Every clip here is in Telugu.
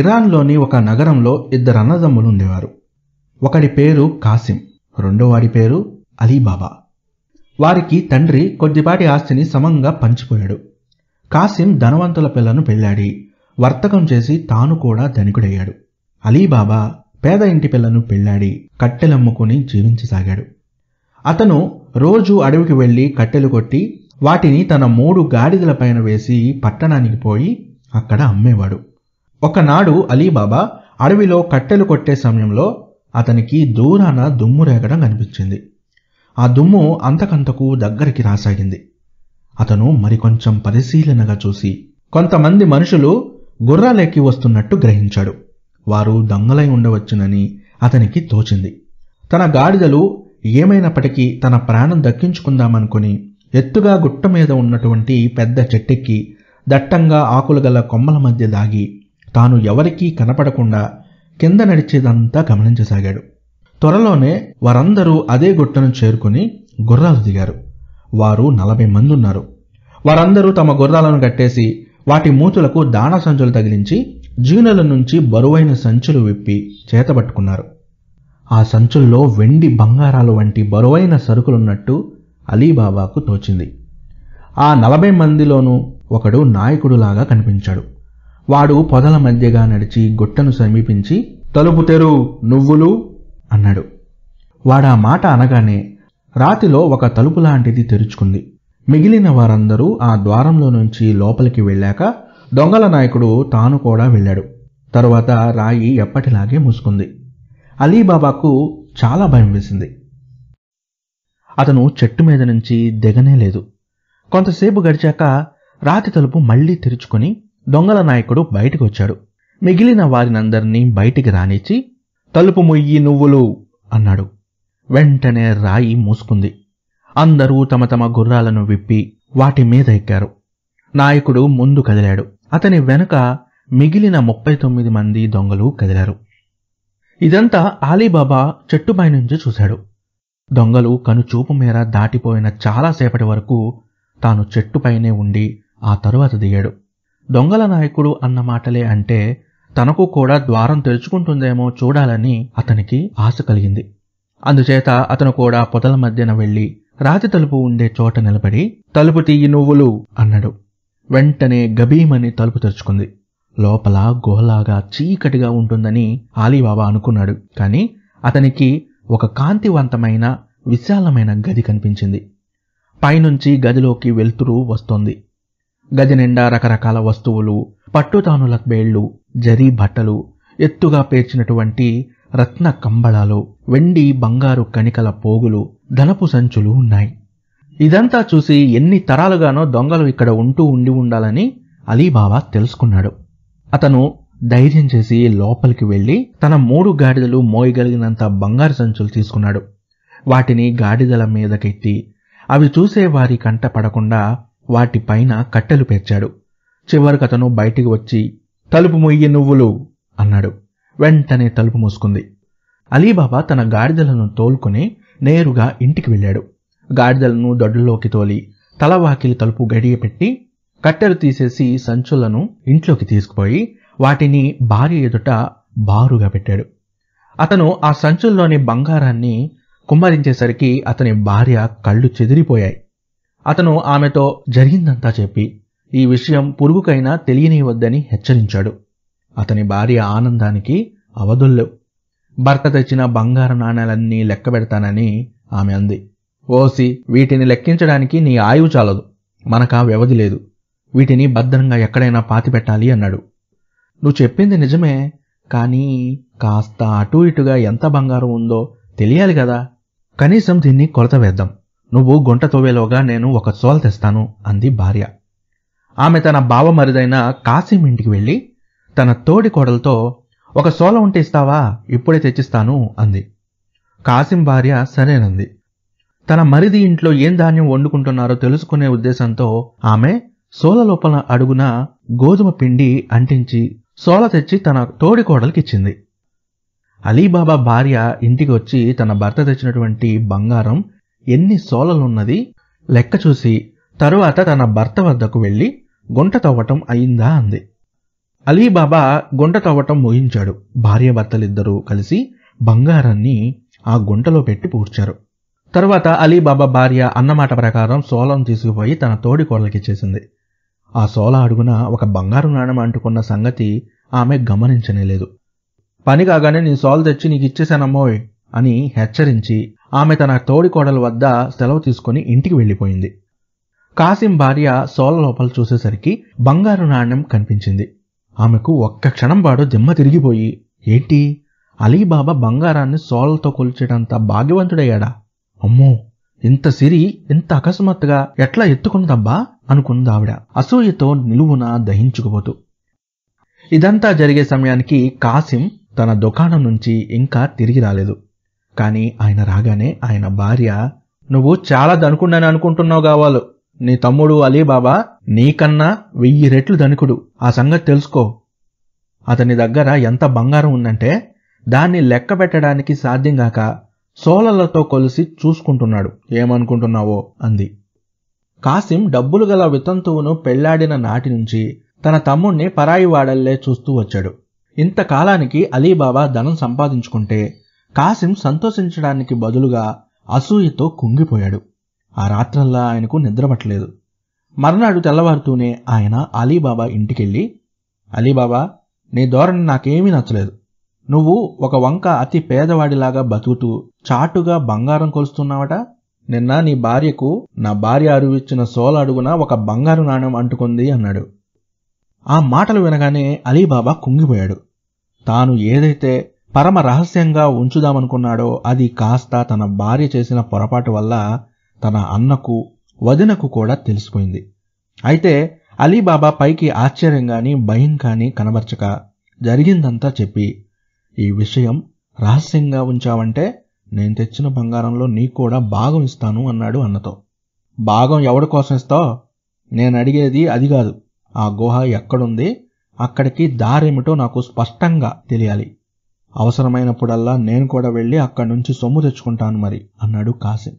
ఇరాన్లోని ఒక నగరంలో ఇద్దరు అన్నదమ్ములు ఉండేవారు ఒకడి పేరు కాసిం రెండోవాడి పేరు అలీబాబా వారికి తండ్రి కొద్దిపాటి ఆస్తిని సమంగా పంచిపోయాడు కాసిం ధనవంతుల పిల్లను పెళ్ళాడి వర్తకం చేసి తాను కూడా ధనికుడయ్యాడు అలీబాబా పేద ఇంటి పిల్లను పెళ్ళాడి కట్టెలమ్ముకుని జీవించసాగాడు అతను రోజు అడవికి వెళ్ళి కట్టెలు కొట్టి వాటిని తన మూడు గాడిదలపైన వేసి పట్టణానికి పోయి అక్కడ అమ్మేవాడు ఒకనాడు అలీబాబా అడవిలో కట్టెలు కొట్టే సమయంలో అతనికి దూరాన దుమ్ము రేగడం కనిపించింది ఆ దుమ్ము అంతకంతకు దగ్గరికి రాసాగింది అతను మరికొంచెం పరిశీలనగా చూసి కొంతమంది మనుషులు గుర్రాలెక్కి వస్తున్నట్టు గ్రహించాడు వారు దొంగలై ఉండవచ్చునని అతనికి తోచింది తన గాడిదలు ఏమైనప్పటికీ తన ప్రాణం దక్కించుకుందామనుకుని ఎత్తుగా గుట్ట మీద ఉన్నటువంటి పెద్ద చెట్టెక్కి దట్టంగా ఆకులు గల కొమ్మల మధ్య దాగి తాను ఎవరికీ కనపడకుండా కింద నడిచేదంతా గమనించసాగాడు త్వరలోనే వారందరూ అదే గుట్టను చేరుకుని గుర్రాలు దిగారు వారు నలభై మంది ఉన్నారు వారందరూ తమ గుర్రాలను కట్టేసి వాటి మూతులకు దాణ సంచులు తగిలించి జీనుల నుంచి బరువైన సంచులు విప్పి చేతబట్టుకున్నారు ఆ సంచుల్లో వెండి బంగారాలు వంటి బరువైన సరుకులున్నట్టు అలీబాబాకు తోచింది ఆ నలభై మందిలోనూ ఒకడు నాయకుడులాగా కనిపించాడు వాడు పొదల మధ్యగా నడిచి గుట్టను సమీపించి తలుపు తెరు నువ్వులు అన్నాడు వాడా మాట అనగానే రాతిలో ఒక తలుపు లాంటిది తెరుచుకుంది మిగిలిన వారందరూ ఆ ద్వారంలో నుంచి లోపలికి వెళ్ళాక దొంగల నాయకుడు తాను కూడా వెళ్ళాడు తరువాత రాయి ఎప్పటిలాగే మూసుకుంది అలీబాబాకు చాలా భయం వేసింది అతను చెట్టు మీద నుంచి దిగనే లేదు కొంతసేపు గడిచాక రాతి తలుపు మళ్లీ తెరుచుకొని దొంగల నాయకుడు బయటకు వచ్చాడు మిగిలిన వారినందరినీ బయటికి రానిచ్చి తలుపు ముయ్యి నువ్వులు అన్నాడు వెంటనే రాయి మూసుకుంది అందరూ తమ తమ గుర్రాలను విప్పి వాటి మీద ఎక్కారు నాయకుడు ముందు కదిలాడు అతని వెనుక మిగిలిన ముప్పై తొమ్మిది మంది దొంగలు కదిలారు ఇదంతా ఆలీబాబా చెట్టుపై నుంచి చూశాడు దొంగలు కనుచూపు మేర దాటిపోయిన చాలాసేపటి వరకు తాను చెట్టుపైనే ఉండి ఆ తరువాత దిగాడు దొంగల నాయకుడు అన్న మాటలే అంటే తనకు కూడా ద్వారం తెరుచుకుంటుందేమో చూడాలని అతనికి ఆశ కలిగింది అందుచేత అతను కూడా పొదల మధ్యన వెళ్ళి రాతి తలుపు ఉండే చోట నిలబడి తలుపు తీయి నువ్వులు అన్నాడు వెంటనే గభీమని తలుపు తెరుచుకుంది లోపల గోలాగా చీకటిగా ఉంటుందని ఆలీబాబా అనుకున్నాడు కానీ అతనికి ఒక కాంతివంతమైన విశాలమైన గది కనిపించింది పైనుంచి గదిలోకి వెలుతురు వస్తోంది నిండా రకరకాల వస్తువులు పట్టుతానుల బేళ్లు జరీ బట్టలు ఎత్తుగా పేర్చినటువంటి రత్న కంబళాలు వెండి బంగారు కణికల పోగులు ధనపు సంచులు ఉన్నాయి ఇదంతా చూసి ఎన్ని తరాలుగానో దొంగలు ఇక్కడ ఉంటూ ఉండి ఉండాలని అలీబాబా తెలుసుకున్నాడు అతను ధైర్యం చేసి లోపలికి వెళ్లి తన మూడు గాడిదలు మోయగలిగినంత బంగారు సంచులు తీసుకున్నాడు వాటిని గాడిదల మీదకెత్తి అవి చూసే వారి కంట పడకుండా వాటిపైన కట్టెలు పేర్చాడు చివరికతను బయటికి వచ్చి తలుపు మొయ్యి నువ్వులు అన్నాడు వెంటనే తలుపు మూసుకుంది అలీబాబా తన గాడిదలను తోలుకుని నేరుగా ఇంటికి వెళ్ళాడు గాడిదలను దొడ్లలోకి తోలి తలవాకిలి తలుపు గడియ పెట్టి కట్టెలు తీసేసి సంచులను ఇంట్లోకి తీసుకుపోయి వాటిని భార్య ఎదుట బారుగా పెట్టాడు అతను ఆ సంచుల్లోని బంగారాన్ని కుమ్మరించేసరికి అతని భార్య కళ్ళు చెదిరిపోయాయి అతను ఆమెతో జరిగిందంతా చెప్పి ఈ విషయం పురుగుకైనా తెలియనివద్దని హెచ్చరించాడు అతని భార్య ఆనందానికి అవధుల్లేవు భర్త తెచ్చిన బంగారు నాణేలన్నీ లెక్క పెడతానని ఆమె అంది ఓసి వీటిని లెక్కించడానికి నీ ఆయువు చాలదు మనకా వ్యవధి లేదు వీటిని భద్రంగా ఎక్కడైనా పాతిపెట్టాలి అన్నాడు నువ్వు చెప్పింది నిజమే కానీ కాస్త అటూ ఇటుగా ఎంత బంగారం ఉందో తెలియాలి కదా కనీసం దీన్ని కొలత వేద్దాం నువ్వు గుంట తోవేలోగా నేను ఒక సోల్ తెస్తాను అంది భార్య ఆమె తన బావమరిదైన కాసిం ఇంటికి వెళ్ళి తన తోడి కోడలతో ఒక సోల ఉంటే ఇస్తావా ఇప్పుడే తెచ్చిస్తాను అంది కాసిం భార్య సరేనంది తన మరిది ఇంట్లో ఏం ధాన్యం వండుకుంటున్నారో తెలుసుకునే ఉద్దేశంతో ఆమె సోల లోపల అడుగున గోధుమ పిండి అంటించి సోల తెచ్చి తన తోడి కోడలికిచ్చింది అలీబాబా భార్య ఇంటికి వచ్చి తన భర్త తెచ్చినటువంటి బంగారం ఎన్ని సోలలున్నది లెక్క చూసి తరువాత తన భర్త వద్దకు వెళ్ళి గుంట తవ్వటం అయిందా అంది అలీబాబా గుంట తవ్వటం ముగించాడు భర్తలిద్దరూ కలిసి బంగారాన్ని ఆ గుంటలో పెట్టి పూడ్చారు తర్వాత అలీబాబా భార్య అన్నమాట ప్రకారం సోలం తీసుకుపోయి తన తోడి కోడలకిచ్చేసింది ఆ సోల అడుగున ఒక బంగారు నాణం అంటుకున్న సంగతి ఆమె గమనించనేలేదు పని కాగానే నీ సోలు తెచ్చి నీకు ఇచ్చేశానమ్మోయ్ అని హెచ్చరించి ఆమె తన తోడికోడల వద్ద సెలవు తీసుకుని ఇంటికి వెళ్ళిపోయింది కాసిం భార్య సోల లోపల చూసేసరికి బంగారు నాణ్యం కనిపించింది ఆమెకు ఒక్క క్షణం పాటు దిమ్మ తిరిగిపోయి ఏంటి అలీబాబా బంగారాన్ని సోలతో కొలిచేటంత భాగ్యవంతుడయ్యాడా అమ్మో ఇంత సిరి ఇంత అకస్మాత్తుగా ఎట్లా ఎత్తుకుందబ్బా అనుకుంది ఆవిడ అసూయతో నిలువున దహించుకుపోతూ ఇదంతా జరిగే సమయానికి కాసిం తన దుకాణం నుంచి ఇంకా తిరిగి రాలేదు కానీ ఆయన రాగానే ఆయన భార్య నువ్వు చాలా ధనుకున్నాను అనుకుంటున్నావు కావాలి నీ తమ్ముడు అలీబాబా నీకన్నా వెయ్యి రెట్లు ధనుకుడు ఆ సంగతి తెలుసుకో అతని దగ్గర ఎంత బంగారం ఉందంటే దాన్ని లెక్క పెట్టడానికి సాధ్యం కాక సోలలతో కొలిసి చూసుకుంటున్నాడు ఏమనుకుంటున్నావో అంది కాసిం డబ్బులు గల వితంతువును పెళ్లాడిన నాటి నుంచి తన తమ్ముణ్ణి పరాయి వాడల్లే చూస్తూ వచ్చాడు ఇంతకాలానికి అలీబాబా ధనం సంపాదించుకుంటే కాసిం సంతోషించడానికి బదులుగా అసూయతో కుంగిపోయాడు ఆ రాత్రల్లా ఆయనకు నిద్రపట్టలేదు మర్నాడు తెల్లవారుతూనే ఆయన అలీబాబా ఇంటికెళ్ళి అలీబాబా నీ ధోరణి నాకేమీ నచ్చలేదు నువ్వు ఒక వంక అతి పేదవాడిలాగా బతుకుతూ చాటుగా బంగారం కొలుస్తున్నావట నిన్న నీ భార్యకు నా భార్య అరువిచ్చిన సోల అడుగున ఒక బంగారు నాణ్యం అంటుకుంది అన్నాడు ఆ మాటలు వినగానే అలీబాబా కుంగిపోయాడు తాను ఏదైతే పరమ రహస్యంగా ఉంచుదామనుకున్నాడో అది కాస్త తన భార్య చేసిన పొరపాటు వల్ల తన అన్నకు వదినకు కూడా తెలిసిపోయింది అయితే అలీబాబా పైకి ఆశ్చర్యం కానీ భయం కానీ కనబరచక జరిగిందంతా చెప్పి ఈ విషయం రహస్యంగా ఉంచావంటే నేను తెచ్చిన బంగారంలో నీకు కూడా భాగం ఇస్తాను అన్నాడు అన్నతో భాగం ఎవడి కోసం ఇస్తావు నేను అడిగేది అది కాదు ఆ గుహ ఎక్కడుంది అక్కడికి దారేమిటో నాకు స్పష్టంగా తెలియాలి అవసరమైనప్పుడల్లా నేను కూడా వెళ్ళి అక్కడి నుంచి సొమ్ము తెచ్చుకుంటాను మరి అన్నాడు కాసిం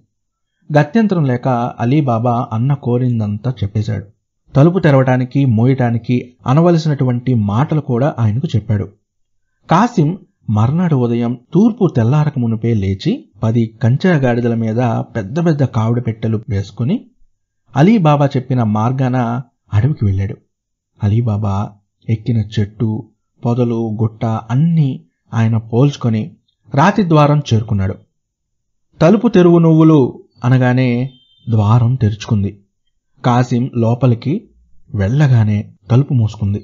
గత్యంతరం లేక అలీబాబా అన్న కోరిందంతా చెప్పేశాడు తలుపు తెరవటానికి మోయటానికి అనవలసినటువంటి మాటలు కూడా ఆయనకు చెప్పాడు కాసిం మర్నాడు ఉదయం తూర్పు తెల్లారక మునిపే లేచి పది కంచెర గాడిదల మీద పెద్ద పెద్ద కావిడ పెట్టెలు వేసుకుని అలీబాబా చెప్పిన మార్గాన అడవికి వెళ్ళాడు అలీబాబా ఎక్కిన చెట్టు పొదలు గుట్ట అన్నీ ఆయన పోల్చుకొని రాతి ద్వారం చేరుకున్నాడు తలుపు తెరువు నువ్వులు అనగానే ద్వారం తెరుచుకుంది కాసిం లోపలికి వెళ్ళగానే తలుపు మూసుకుంది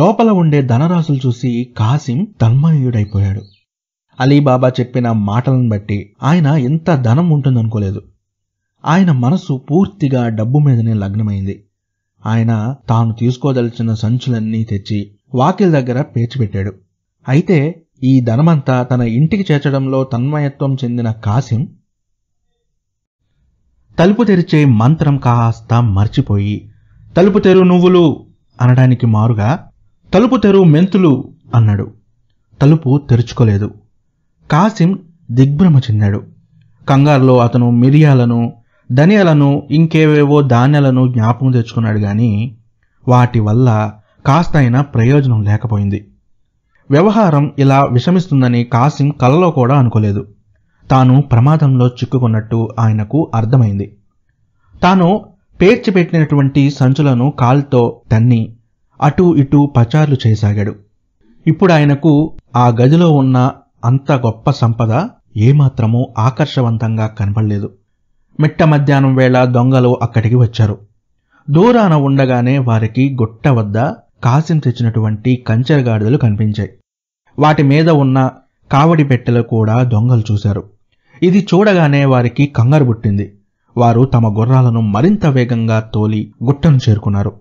లోపల ఉండే ధనరాశులు చూసి కాసిం తన్మయుడైపోయాడు అలీబాబా చెప్పిన మాటలను బట్టి ఆయన ఎంత ధనం ఉంటుందనుకోలేదు ఆయన మనసు పూర్తిగా డబ్బు మీదనే లగ్నమైంది ఆయన తాను తీసుకోదలిచిన సంచులన్నీ తెచ్చి వాకిల్ దగ్గర పేచిపెట్టాడు అయితే ఈ ధనమంతా తన ఇంటికి చేర్చడంలో తన్మయత్వం చెందిన కాసిం తలుపు తెరిచే మంత్రం కాస్త మర్చిపోయి తలుపు తెరు నువ్వులు అనడానికి మారుగా తలుపు తెరు మెంతులు అన్నాడు తలుపు తెరుచుకోలేదు కాసిం దిగ్భ్రమ చెందాడు కంగారులో అతను మిరియాలను ధనియాలను ఇంకేవేవో ధాన్యాలను జ్ఞాపకం తెచ్చుకున్నాడు కానీ వాటి వల్ల కాస్త అయినా ప్రయోజనం లేకపోయింది వ్యవహారం ఇలా విషమిస్తుందని కాసిం కలలో కూడా అనుకోలేదు తాను ప్రమాదంలో చిక్కుకున్నట్టు ఆయనకు అర్థమైంది తాను పేర్చిపెట్టినటువంటి సంచులను కాల్తో తన్ని అటూ ఇటూ పచార్లు చేయసాగాడు ఇప్పుడు ఆయనకు ఆ గదిలో ఉన్న అంత గొప్ప సంపద ఏమాత్రమూ ఆకర్షవంతంగా కనపడలేదు మిట్ట మధ్యాహ్నం వేళ దొంగలు అక్కడికి వచ్చారు దూరాన ఉండగానే వారికి గుట్ట వద్ద కాసిం తెచ్చినటువంటి కంచెరగాడిదలు కనిపించాయి వాటి మీద ఉన్న కావడి పెట్టెలు కూడా దొంగలు చూశారు ఇది చూడగానే వారికి కంగారు పుట్టింది వారు తమ గుర్రాలను మరింత వేగంగా తోలి గుట్టను చేరుకున్నారు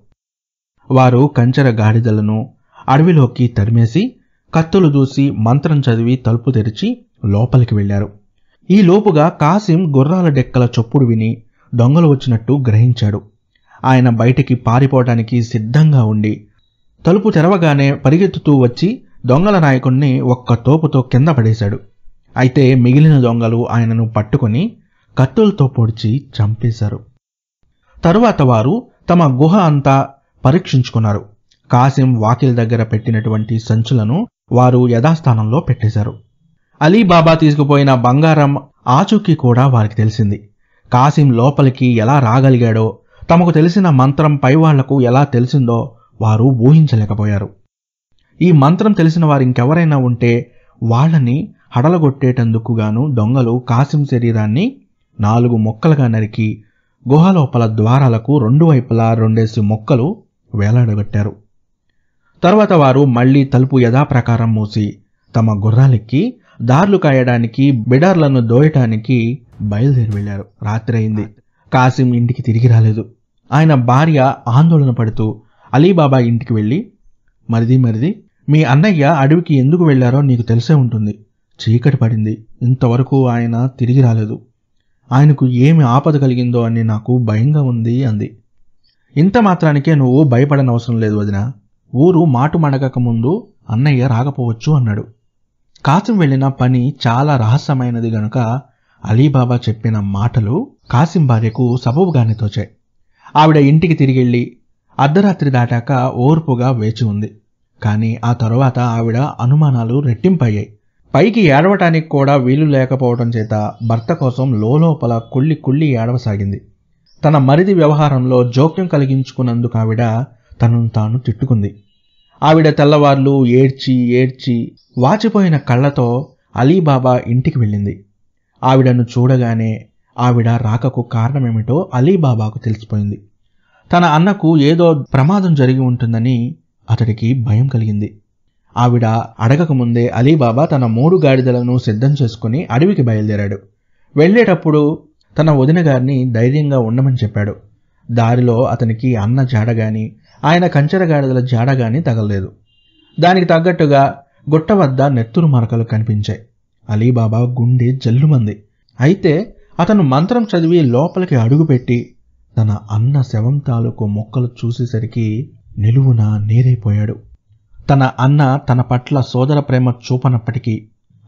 వారు కంచెర గాడిదలను అడవిలోకి తరిమేసి కత్తులు దూసి మంత్రం చదివి తలుపు తెరిచి లోపలికి వెళ్లారు ఈ లోపుగా కాసిం గుర్రాల డెక్కల చొప్పుడు విని దొంగలు వచ్చినట్టు గ్రహించాడు ఆయన బయటికి పారిపోవటానికి సిద్ధంగా ఉండి తలుపు తెరవగానే పరిగెత్తుతూ వచ్చి దొంగల నాయకుణ్ణి ఒక్క తోపుతో కింద పడేశాడు అయితే మిగిలిన దొంగలు ఆయనను పట్టుకుని కత్తులతో పొడిచి చంపేశారు తరువాత వారు తమ గుహ అంతా పరీక్షించుకున్నారు కాసిం వాకిల్ దగ్గర పెట్టినటువంటి సంచులను వారు యథాస్థానంలో పెట్టేశారు అలీబాబా తీసుకుపోయిన బంగారం ఆచూకీ కూడా వారికి తెలిసింది కాసిం లోపలికి ఎలా రాగలిగాడో తమకు తెలిసిన మంత్రం పైవాళ్లకు ఎలా తెలిసిందో వారు ఊహించలేకపోయారు ఈ మంత్రం తెలిసిన వారు ఇంకెవరైనా ఉంటే వాళ్ళని హడలగొట్టేటందుకు గాను దొంగలు కాసిం శరీరాన్ని నాలుగు మొక్కలుగా నరికి గుహలోపల ద్వారాలకు రెండు వైపులా రెండేసి మొక్కలు వేలాడగట్టారు తర్వాత వారు మళ్లీ తలుపు యథాప్రకారం మూసి తమ గుర్రాలెక్కి దార్లు కాయడానికి బిడార్లను దోయటానికి బయలుదేరి వెళ్లారు రాత్రి అయింది కాసిం ఇంటికి తిరిగి రాలేదు ఆయన భార్య ఆందోళన పడుతూ అలీబాబా ఇంటికి వెళ్ళి మరిది మరిది మీ అన్నయ్య అడవికి ఎందుకు వెళ్లారో నీకు తెలిసే ఉంటుంది చీకటి పడింది ఇంతవరకు ఆయన తిరిగి రాలేదు ఆయనకు ఏమి ఆపద కలిగిందో అని నాకు భయంగా ఉంది అంది ఇంత మాత్రానికే నువ్వు భయపడనవసరం లేదు వదిన ఊరు మాటు మడగక ముందు అన్నయ్య రాకపోవచ్చు అన్నాడు కాసిం వెళ్ళిన పని చాలా రహస్యమైనది గనుక అలీబాబా చెప్పిన మాటలు కాసిం భార్యకు సబబుగానే తోచాయి ఆవిడ ఇంటికి తిరిగి వెళ్ళి అర్ధరాత్రి దాటాక ఓర్పుగా వేచి ఉంది కానీ ఆ తర్వాత ఆవిడ అనుమానాలు రెట్టింపయ్యాయి పైకి ఏడవటానికి కూడా వీలు లేకపోవడం చేత భర్త కోసం లోపల కుళ్ళి కుళ్ళి ఏడవసాగింది తన మరిది వ్యవహారంలో జోక్యం కలిగించుకున్నందుకు ఆవిడ తనను తాను తిట్టుకుంది ఆవిడ తెల్లవార్లు ఏడ్చి ఏడ్చి వాచిపోయిన కళ్ళతో అలీబాబా ఇంటికి వెళ్ళింది ఆవిడను చూడగానే ఆవిడ రాకకు కారణమేమిటో అలీబాబాకు తెలిసిపోయింది తన అన్నకు ఏదో ప్రమాదం జరిగి ఉంటుందని అతడికి భయం కలిగింది ఆవిడ అడగకముందే అలీబాబా తన మూడు గాడిదలను సిద్ధం చేసుకుని అడవికి బయలుదేరాడు వెళ్ళేటప్పుడు తన వదిన గారిని ధైర్యంగా ఉండమని చెప్పాడు దారిలో అతనికి అన్న జాడ గాని ఆయన కంచెర గాడిదల జాడ గాని తగలలేదు దానికి తగ్గట్టుగా గుట్ట వద్ద నెత్తురు మరకలు కనిపించాయి అలీబాబా గుండె జల్లుమంది అయితే అతను మంత్రం చదివి లోపలికి అడుగుపెట్టి తన అన్న శవం తాలూకు మొక్కలు చూసేసరికి నిలువున నేరైపోయాడు తన అన్న తన పట్ల సోదర ప్రేమ చూపనప్పటికీ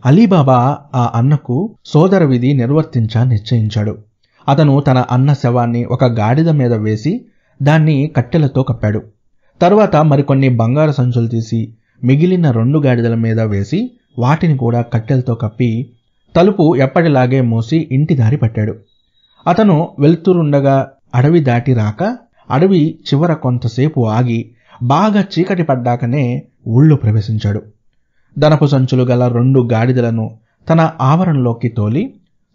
అలీబాబా ఆ అన్నకు సోదర విధి నిర్వర్తించ నిశ్చయించాడు అతను తన అన్న శవాన్ని ఒక గాడిద మీద వేసి దాన్ని కట్టెలతో కప్పాడు తరువాత మరికొన్ని బంగారు సంచులు తీసి మిగిలిన రెండు గాడిదల మీద వేసి వాటిని కూడా కట్టెలతో కప్పి తలుపు ఎప్పటిలాగే మూసి ఇంటి దారి పట్టాడు అతను వెళ్తూరుండగా అడవి దాటి రాక అడవి చివర కొంతసేపు ఆగి బాగా చీకటి పడ్డాకనే ఊళ్ళో ప్రవేశించాడు దనపు సంచులు గల రెండు గాడిదలను తన ఆవరణలోకి తోలి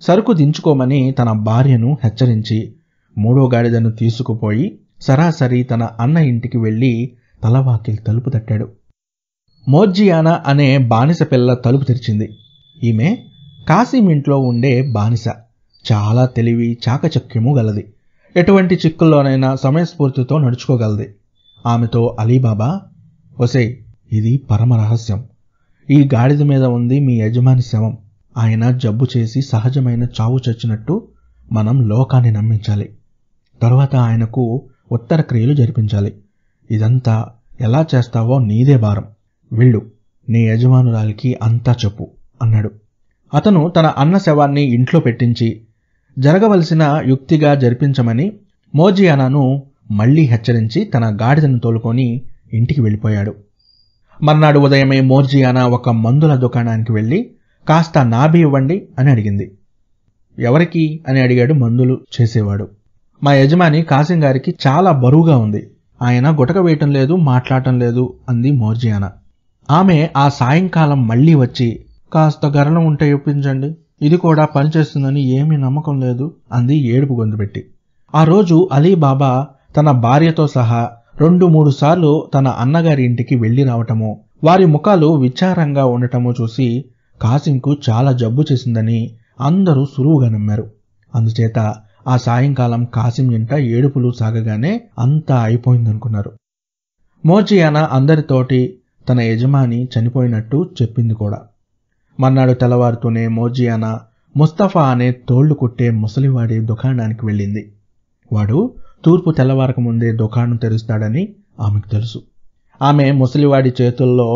సరుకు దించుకోమని తన భార్యను హెచ్చరించి మూడో గాడిదను తీసుకుపోయి సరాసరి తన అన్న ఇంటికి వెళ్ళి తలవాకిలి తలుపు తట్టాడు మోజ్జియానా అనే బానిస పిల్ల తలుపు తెరిచింది ఈమె కాసిమింట్లో ఉండే బానిస చాలా తెలివి చాకచక్యము గలది ఎటువంటి చిక్కుల్లోనైనా సమయస్ఫూర్తితో నడుచుకోగలది ఆమెతో అలీబాబా ఒసే ఇది పరమ రహస్యం ఈ గాడిద మీద ఉంది మీ యజమాని శవం ఆయన జబ్బు చేసి సహజమైన చావు చచ్చినట్టు మనం లోకాన్ని నమ్మించాలి తర్వాత ఆయనకు ఉత్తర క్రియలు జరిపించాలి ఇదంతా ఎలా చేస్తావో నీదే భారం వెళ్ళు నీ యజమానురాలికి అంతా చెప్పు అన్నాడు అతను తన అన్న శవాన్ని ఇంట్లో పెట్టించి జరగవలసిన యుక్తిగా జరిపించమని మోజియానాను మళ్లీ హెచ్చరించి తన గాడిదను తోలుకొని ఇంటికి వెళ్ళిపోయాడు మర్నాడు ఉదయమే మోర్జియానా ఒక మందుల దుకాణానికి వెళ్ళి కాస్త నాభి ఇవ్వండి అని అడిగింది ఎవరికి అని అడిగాడు మందులు చేసేవాడు మా యజమాని కాసిం గారికి చాలా బరువుగా ఉంది ఆయన గుటక వేయటం లేదు మాట్లాడటం లేదు అంది మోర్జియానా ఆమె ఆ సాయంకాలం మళ్ళీ వచ్చి కాస్త గరణం ఉంటే ఇప్పించండి ఇది కూడా పనిచేస్తుందని ఏమీ నమ్మకం లేదు అంది ఏడుపు గొంతుపెట్టి ఆ రోజు అలీబాబా తన భార్యతో సహా రెండు మూడు సార్లు తన అన్నగారి ఇంటికి వెళ్ళి రావటము వారి ముఖాలు విచారంగా ఉండటము చూసి కాసింకు చాలా జబ్బు చేసిందని అందరూ సులువుగా నమ్మారు అందుచేత ఆ సాయంకాలం కాసిం ఇంట ఏడుపులు సాగగానే అంతా అయిపోయిందనుకున్నారు మోచియానా అందరితోటి తన యజమాని చనిపోయినట్టు చెప్పింది కూడా మన్నాడు తెల్లవారుతూనే మోజియానా ముస్తఫా అనే తోళ్లు కుట్టే ముసలివాడి దుకాణానికి వెళ్ళింది వాడు తూర్పు తెల్లవారక ముందే దుకాణం తెరుస్తాడని ఆమెకు తెలుసు ఆమె ముసలివాడి చేతుల్లో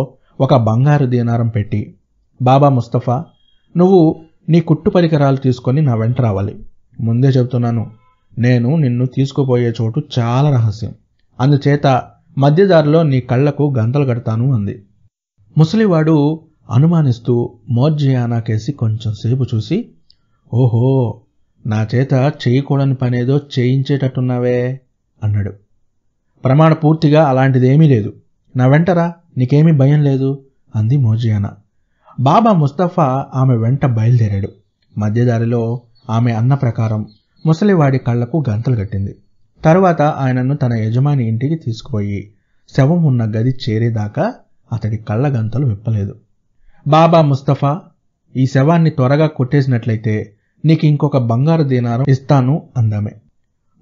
ఒక బంగారు దీనారం పెట్టి బాబా ముస్తఫా నువ్వు నీ కుట్టు పరికరాలు తీసుకొని నా వెంట రావాలి ముందే చెబుతున్నాను నేను నిన్ను తీసుకుపోయే చోటు చాలా రహస్యం అందుచేత మధ్యదారిలో నీ కళ్లకు గంతలు కడతాను అంది ముసలివాడు అనుమానిస్తూ మోర్జియానా కేసి కొంచెంసేపు చూసి ఓహో నా చేత చేయకూడని పనేదో చేయించేటట్టున్నావే అన్నాడు ప్రమాణ పూర్తిగా అలాంటిదేమీ లేదు నా వెంటరా నీకేమీ భయం లేదు అంది మోజియానా బాబా ముస్తఫా ఆమె వెంట బయలుదేరాడు మధ్యదారిలో ఆమె అన్న ప్రకారం ముసలివాడి కళ్లకు గంతలు కట్టింది తరువాత ఆయనను తన యజమాని ఇంటికి తీసుకుపోయి శవం ఉన్న గది చేరేదాకా అతడి కళ్ళ గంతలు విప్పలేదు బాబా ముస్తఫా ఈ శవాన్ని త్వరగా కొట్టేసినట్లయితే నీకు ఇంకొక బంగారు దీనారం ఇస్తాను అందామే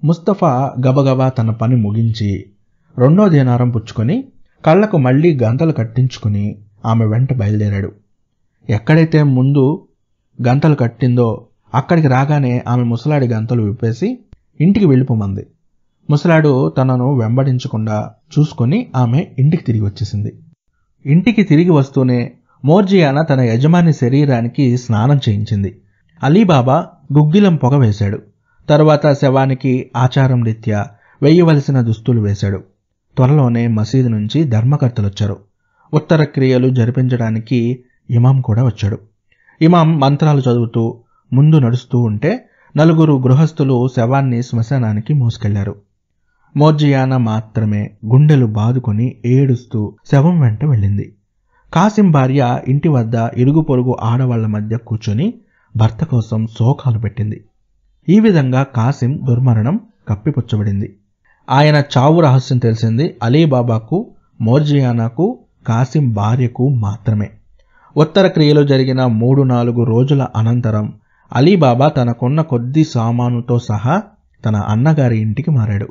ముస్తఫా గబగబా తన పని ముగించి రెండో దీనారం పుచ్చుకొని కళ్ళకు మళ్లీ గంతలు కట్టించుకుని ఆమె వెంట బయలుదేరాడు ఎక్కడైతే ముందు గంతలు కట్టిందో అక్కడికి రాగానే ఆమె ముసలాడి గంతలు విప్పేసి ఇంటికి వెళ్ళిపోమంది ముసలాడు తనను వెంబడించకుండా చూసుకొని ఆమె ఇంటికి తిరిగి వచ్చేసింది ఇంటికి తిరిగి వస్తూనే మోర్జియానా తన యజమాని శరీరానికి స్నానం చేయించింది అలీబాబా గుగ్గిలం పొగ వేశాడు తరువాత శవానికి ఆచారం రీత్యా వేయవలసిన దుస్తులు వేశాడు త్వరలోనే మసీదు నుంచి ధర్మకర్తలొచ్చారు ఉత్తర క్రియలు జరిపించడానికి ఇమాం కూడా వచ్చాడు ఇమాం మంత్రాలు చదువుతూ ముందు నడుస్తూ ఉంటే నలుగురు గృహస్థులు శవాన్ని శ్మశానానికి మోసుకెళ్లారు మోర్జియానా మాత్రమే గుండెలు బాదుకొని ఏడుస్తూ శవం వెంట వెళ్ళింది కాసిం భార్య ఇంటి వద్ద ఇరుగు పొరుగు ఆడవాళ్ల మధ్య కూర్చొని భర్త కోసం శోకాలు పెట్టింది ఈ విధంగా కాసిం దుర్మరణం కప్పిపుచ్చబడింది ఆయన చావు రహస్యం తెలిసింది అలీబాబాకు మోర్జియానాకు కాసిం భార్యకు మాత్రమే ఉత్తర క్రియలో జరిగిన మూడు నాలుగు రోజుల అనంతరం అలీబాబా తనకున్న కొద్ది సామానుతో సహా తన అన్నగారి ఇంటికి మారాడు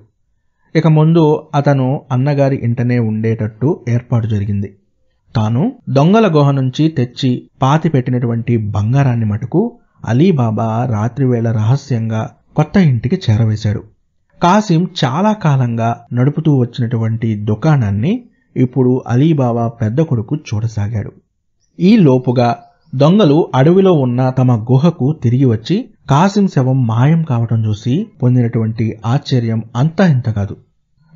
ఇక ముందు అతను అన్నగారి ఇంటనే ఉండేటట్టు ఏర్పాటు జరిగింది తాను దొంగల గుహ నుంచి తెచ్చి పాతి పెట్టినటువంటి బంగారాన్ని మటుకు అలీబాబా రాత్రివేళ రహస్యంగా కొత్త ఇంటికి చేరవేశాడు కాసిం చాలా కాలంగా నడుపుతూ వచ్చినటువంటి దుకాణాన్ని ఇప్పుడు అలీబాబా పెద్ద కొడుకు చూడసాగాడు ఈ లోపుగా దొంగలు అడవిలో ఉన్న తమ గుహకు తిరిగి వచ్చి కాసిం శవం మాయం కావటం చూసి పొందినటువంటి ఆశ్చర్యం అంతా ఇంత కాదు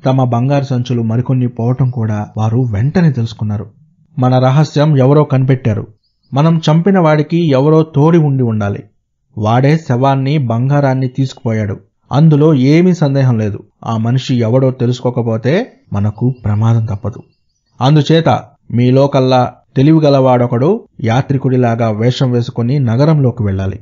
తమ బంగారు సంచులు మరికొన్ని పోవటం కూడా వారు వెంటనే తెలుసుకున్నారు మన రహస్యం ఎవరో కనిపెట్టారు మనం చంపిన వాడికి ఎవరో తోడి ఉండి ఉండాలి వాడే శవాన్ని బంగారాన్ని తీసుకుపోయాడు అందులో ఏమీ సందేహం లేదు ఆ మనిషి ఎవడో తెలుసుకోకపోతే మనకు ప్రమాదం తప్పదు అందుచేత మీలోకల్లా తెలివిగలవాడొకడు యాత్రికుడిలాగా వేషం వేసుకుని నగరంలోకి వెళ్ళాలి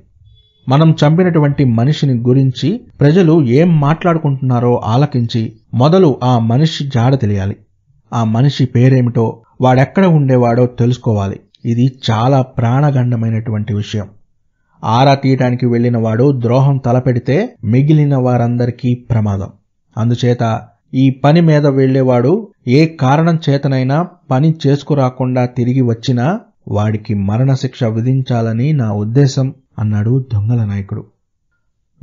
మనం చంపినటువంటి మనిషిని గురించి ప్రజలు ఏం మాట్లాడుకుంటున్నారో ఆలకించి మొదలు ఆ మనిషి జాడ తెలియాలి ఆ మనిషి పేరేమిటో వాడెక్కడ ఉండేవాడో తెలుసుకోవాలి ఇది చాలా ప్రాణగండమైనటువంటి విషయం ఆరా తీయటానికి వెళ్లిన వాడు ద్రోహం తలపెడితే మిగిలిన వారందరికీ ప్రమాదం అందుచేత ఈ పని మీద వెళ్లేవాడు ఏ కారణం చేతనైనా పని చేసుకురాకుండా తిరిగి వచ్చినా వాడికి మరణశిక్ష విధించాలని నా ఉద్దేశం అన్నాడు దొంగల నాయకుడు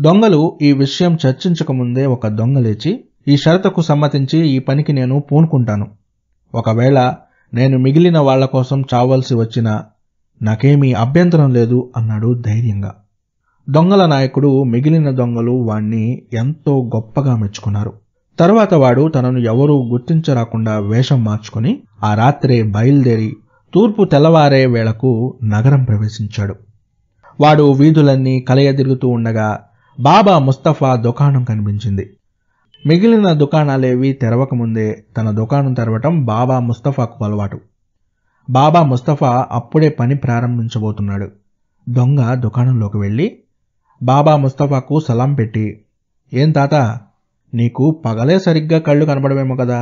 దొంగలు ఈ విషయం చర్చించకముందే ఒక దొంగలేచి ఈ షరతుకు సమ్మతించి ఈ పనికి నేను పూనుకుంటాను ఒకవేళ నేను మిగిలిన వాళ్ల కోసం చావాల్సి వచ్చిన నాకేమీ అభ్యంతరం లేదు అన్నాడు ధైర్యంగా దొంగల నాయకుడు మిగిలిన దొంగలు వాణ్ణి ఎంతో గొప్పగా మెచ్చుకున్నారు తరువాత వాడు తనను ఎవరూ గుర్తించరాకుండా వేషం మార్చుకుని ఆ రాత్రే బయలుదేరి తూర్పు తెల్లవారే వేళకు నగరం ప్రవేశించాడు వాడు వీధులన్నీ కలయదిరుగుతూ ఉండగా బాబా ముస్తఫా దుకాణం కనిపించింది మిగిలిన దుకాణాలేవి తెరవకముందే తన దుకాణం తెరవటం బాబా ముస్తఫాకు అలవాటు బాబా ముస్తఫా అప్పుడే పని ప్రారంభించబోతున్నాడు దొంగ దుకాణంలోకి వెళ్ళి బాబా ముస్తఫాకు సలాం పెట్టి ఏం తాత నీకు పగలే సరిగ్గా కళ్ళు కనబడవేమో కదా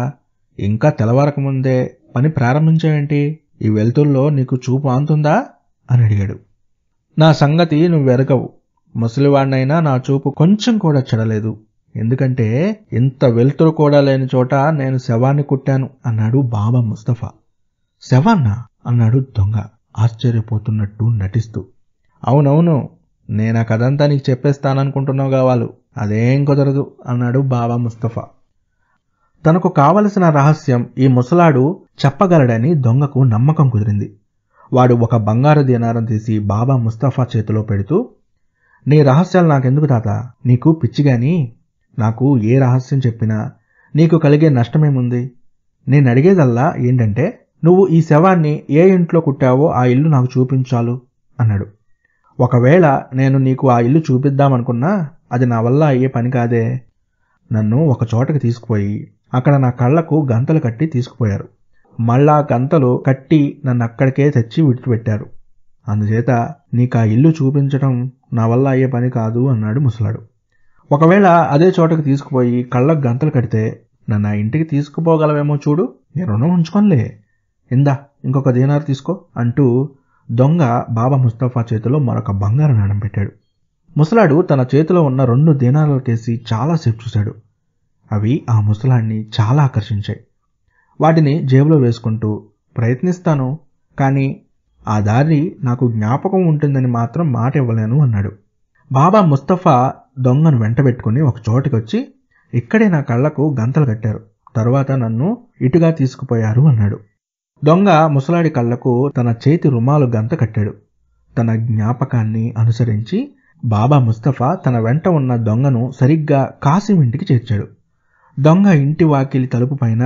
ఇంకా తెల్లవారకముందే పని ప్రారంభించేవేంటి ఈ వెలుతుల్లో నీకు చూపు ఆంతుందా అని అడిగాడు నా సంగతి నువ్వెరగవు ముసలివాణ్ణైనా నా చూపు కొంచెం కూడా చెడలేదు ఎందుకంటే ఇంత వెలుతురు కూడా లేని చోట నేను శవాన్ని కుట్టాను అన్నాడు బాబా ముస్తఫా శవాన్న అన్నాడు దొంగ ఆశ్చర్యపోతున్నట్టు నటిస్తూ అవునవును నేను ఆ కథంతా నీకు చెప్పేస్తాననుకుంటున్నావు కావాలు అదేం కుదరదు అన్నాడు బాబా ముస్తఫా తనకు కావలసిన రహస్యం ఈ ముసలాడు చెప్పగలడని దొంగకు నమ్మకం కుదిరింది వాడు ఒక బంగారు దినారం తీసి బాబా ముస్తఫా చేతిలో పెడుతూ నీ రహస్యాలు నాకెందుకు తాత నీకు పిచ్చిగాని నాకు ఏ రహస్యం చెప్పినా నీకు కలిగే నష్టమేముంది నేను అడిగేదల్లా ఏంటంటే నువ్వు ఈ శవాన్ని ఏ ఇంట్లో కుట్టావో ఆ ఇల్లు నాకు చూపించాలు అన్నాడు ఒకవేళ నేను నీకు ఆ ఇల్లు చూపిద్దామనుకున్నా అది నా వల్ల అయ్యే పని కాదే నన్ను ఒక చోటకి తీసుకుపోయి అక్కడ నా కళ్ళకు గంతలు కట్టి తీసుకుపోయారు మళ్ళా గంతలు కట్టి నన్ను అక్కడికే తెచ్చి విడిచిపెట్టారు అందుచేత నీకు ఆ ఇల్లు చూపించడం నా వల్ల అయ్యే పని కాదు అన్నాడు ముసలాడు ఒకవేళ అదే చోటకు తీసుకుపోయి కళ్ళకు గంతలు కడితే నన్ను ఆ ఇంటికి తీసుకుపోగలవేమో చూడు నేను రుణం ఉంచుకోనిలే ఇందా ఇంకొక దీనారు తీసుకో అంటూ దొంగ బాబా ముస్తఫా చేతిలో మరొక బంగారు నాణం పెట్టాడు ముసలాడు తన చేతిలో ఉన్న రెండు దీనాలకేసి చాలాసేపు చూశాడు అవి ఆ ముసలాన్ని చాలా ఆకర్షించాయి వాటిని జేబులో వేసుకుంటూ ప్రయత్నిస్తాను కానీ ఆ దారి నాకు జ్ఞాపకం ఉంటుందని మాత్రం మాట ఇవ్వలేను అన్నాడు బాబా ముస్తఫా దొంగను వెంట పెట్టుకుని ఒక చోటికి వచ్చి ఇక్కడే నా కళ్ళకు గంతలు కట్టారు తర్వాత నన్ను ఇటుగా తీసుకుపోయారు అన్నాడు దొంగ ముసలాడి కళ్ళకు తన చేతి రుమాలు గంత కట్టాడు తన జ్ఞాపకాన్ని అనుసరించి బాబా ముస్తఫా తన వెంట ఉన్న దొంగను సరిగ్గా కాసిం ఇంటికి చేర్చాడు దొంగ ఇంటి వాకిలి తలుపు పైన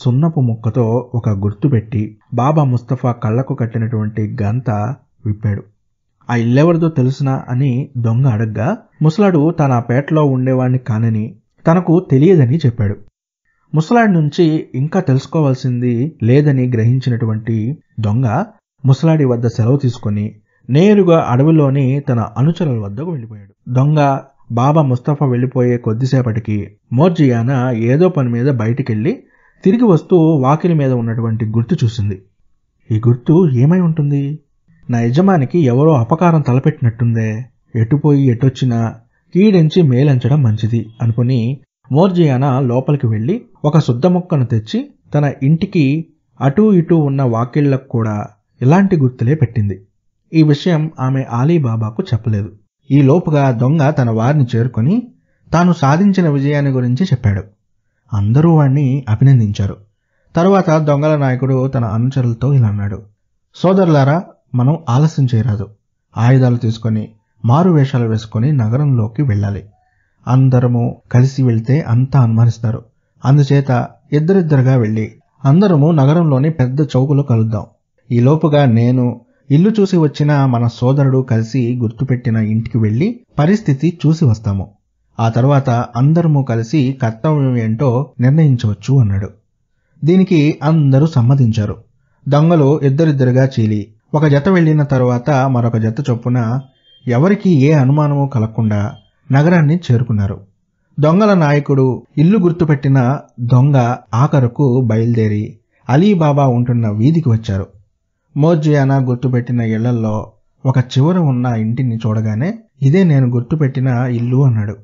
సున్నపు ముక్కతో ఒక గుర్తు పెట్టి బాబా ముస్తఫా కళ్ళకు కట్టినటువంటి గంత విప్పాడు ఆ ఇల్లెవరిదో తెలుసునా అని దొంగ అడగ్గా ముసలాడు తన పేటలో ఉండేవాడిని కానని తనకు తెలియదని చెప్పాడు ముసలాడి నుంచి ఇంకా తెలుసుకోవాల్సింది లేదని గ్రహించినటువంటి దొంగ ముసలాడి వద్ద సెలవు తీసుకొని నేరుగా అడవిలోని తన అనుచరుల వద్దకు వెళ్ళిపోయాడు దొంగ బాబా ముస్తఫా వెళ్ళిపోయే కొద్దిసేపటికి మోర్జియాన ఏదో పని మీద బయటికెళ్ళి తిరిగి వస్తూ వాకిలి మీద ఉన్నటువంటి గుర్తు చూసింది ఈ గుర్తు ఏమై ఉంటుంది నా యజమానికి ఎవరో అపకారం తలపెట్టినట్టుందే ఎటుపోయి ఎటొచ్చినా కీడించి మేలంచడం మంచిది అనుకుని మోర్జియాన లోపలికి వెళ్ళి ఒక శుద్ధ మొక్కను తెచ్చి తన ఇంటికి అటూ ఇటూ ఉన్న వాకిళ్లకు కూడా ఇలాంటి గుర్తులే పెట్టింది ఈ విషయం ఆమె ఆలీబాబాకు చెప్పలేదు ఈ లోపుగా దొంగ తన వారిని చేరుకొని తాను సాధించిన విజయాన్ని గురించి చెప్పాడు అందరూ వాణ్ణి అభినందించారు తరువాత దొంగల నాయకుడు తన అనుచరులతో ఇలా అన్నాడు సోదరులారా మనం ఆలస్యం చేయరాదు ఆయుధాలు తీసుకొని మారు వేషాలు వేసుకొని నగరంలోకి వెళ్ళాలి అందరము కలిసి వెళ్తే అంతా అనుమానిస్తారు అందుచేత ఇద్దరిద్దరుగా వెళ్ళి అందరము నగరంలోని పెద్ద చౌకలో కలుద్దాం ఈ లోపుగా నేను ఇల్లు చూసి వచ్చిన మన సోదరుడు కలిసి గుర్తుపెట్టిన ఇంటికి వెళ్ళి పరిస్థితి చూసి వస్తాము ఆ తర్వాత అందరము కలిసి కర్తవ్యం ఏంటో నిర్ణయించవచ్చు అన్నాడు దీనికి అందరూ సమ్మతించారు దొంగలు ఇద్దరిద్దరుగా చీలి ఒక జత వెళ్ళిన తరువాత మరొక జత చొప్పున ఎవరికి ఏ అనుమానమూ కలగకుండా నగరాన్ని చేరుకున్నారు దొంగల నాయకుడు ఇల్లు గుర్తుపెట్టిన దొంగ ఆఖరుకు బయలుదేరి అలీబాబా ఉంటున్న వీధికి వచ్చారు మోర్జియానా గుర్తుపెట్టిన ఇళ్లల్లో ఒక చివర ఉన్న ఇంటిని చూడగానే ఇదే నేను గుర్తుపెట్టిన ఇల్లు అన్నాడు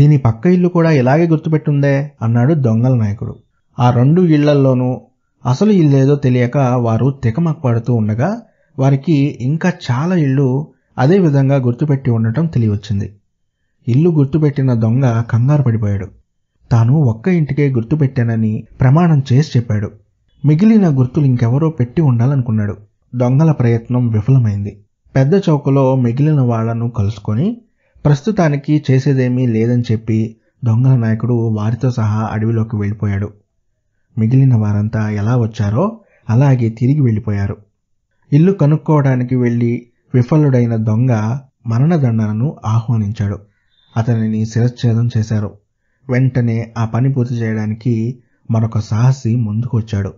దీని పక్క ఇల్లు కూడా ఇలాగే గుర్తుపెట్టుందే అన్నాడు దొంగల నాయకుడు ఆ రెండు ఇళ్లల్లోనూ అసలు ఇల్లేదో తెలియక వారు తికమక పడుతూ ఉండగా వారికి ఇంకా చాలా ఇళ్ళు అదేవిధంగా గుర్తుపెట్టి ఉండటం తెలియవచ్చింది ఇల్లు గుర్తుపెట్టిన దొంగ కంగారు పడిపోయాడు తాను ఒక్క ఇంటికే గుర్తుపెట్టానని ప్రమాణం చేసి చెప్పాడు మిగిలిన గుర్తులు ఇంకెవరో పెట్టి ఉండాలనుకున్నాడు దొంగల ప్రయత్నం విఫలమైంది పెద్ద చౌకలో మిగిలిన వాళ్లను కలుసుకొని ప్రస్తుతానికి చేసేదేమీ లేదని చెప్పి దొంగల నాయకుడు వారితో సహా అడవిలోకి వెళ్ళిపోయాడు మిగిలిన వారంతా ఎలా వచ్చారో అలాగే తిరిగి వెళ్ళిపోయారు ఇల్లు కనుక్కోవడానికి వెళ్ళి విఫలుడైన దొంగ మరణదండనను ఆహ్వానించాడు అతనిని శిరచ్ఛేదం చేశారు వెంటనే ఆ పని పూర్తి చేయడానికి మరొక సాహసి ముందుకు వచ్చాడు